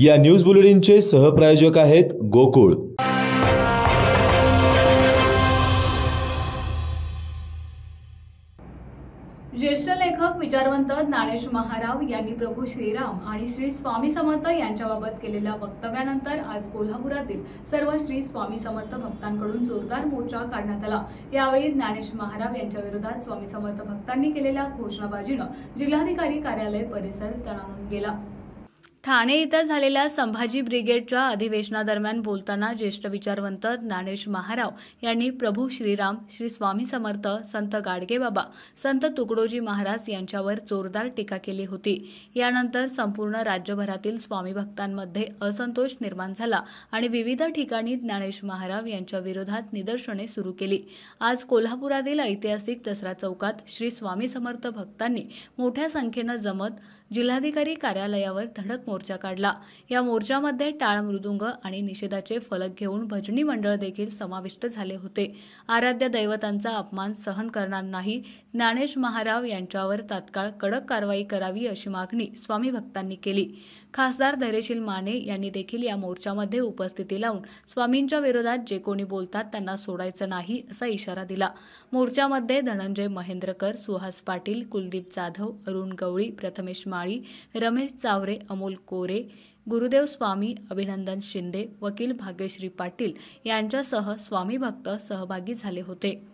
या न्यूज बुलेटिनचे सहप्रायोजक आहेत गोकुळ ज्येष्ठ लेखक विचारवंत ज्ञानेश महाराव यांनी प्रभू श्रीराम आणि श्री स्वामी समर्थ यांच्याबाबत केलेल्या वक्तव्यानंतर आज कोल्हापुरातील सर्व श्री स्वामी समर्थ भक्तांकडून जोरदार मोर्चा काढण्यात आला यावेळी ज्ञानेश महाराव यांच्या विरोधात स्वामी समर्थ भक्तांनी केलेल्या घोषणाबाजीनं जिल्हाधिकारी कार्यालय परिसर तणावून गेला ठाणे इथं झालेल्या संभाजी ब्रिगेडच्या अधिवेशनादरम्यान बोलताना ज्येष्ठ विचारवंत ज्ञानेश महाराव यांनी प्रभू श्रीराम श्री स्वामी समर्थ संत गाडगेबाबा संत तुकडोजी महाराज यांच्यावर जोरदार टीका केली होती यानंतर संपूर्ण राज्यभरातील स्वामी भक्तांमध्ये असंतोष निर्माण झाला आणि विविध ठिकाणी ज्ञानेश महाराव यांच्या विरोधात निदर्शने सुरू केली आज कोल्हापुरातील ऐतिहासिक दसरा चौकात श्री स्वामी समर्थ भक्तांनी मोठ्या संख्येनं जमत जिल्हाधिकारी कार्यालयावर धडक मोर्चा काढला या मोर्चामध्ये टाळ मृदुंग आणि निषेधाचे फलक घेऊन भजनी मंडळ देखील समाविष्ट झाले होते आराध्य दैवतांचा अपमान सहन करणार नाही ज्ञानेश महाराव यांच्यावर तात्काळ कडक कारवाई करावी अशी मागणी स्वामी भक्तांनी केली खासदार धैर्यशील माने यांनी देखील या मोर्चामध्ये उपस्थिती लावून स्वामींच्या विरोधात जे कोणी बोलतात त्यांना सोडायचं नाही असा इशारा दिला मोर्चामध्ये धनंजय महेंद्रकर सुहास पाटील कुलदीप जाधव अरुण गवळी प्रथमेश माळी रमेश चावरे अमोल कोरे गुरुदेव स्वामी अभिनंदन शिंदे वकील भाग्यश्री पाटील यांच्यासह स्वामी भक्त सहभागी झाले होते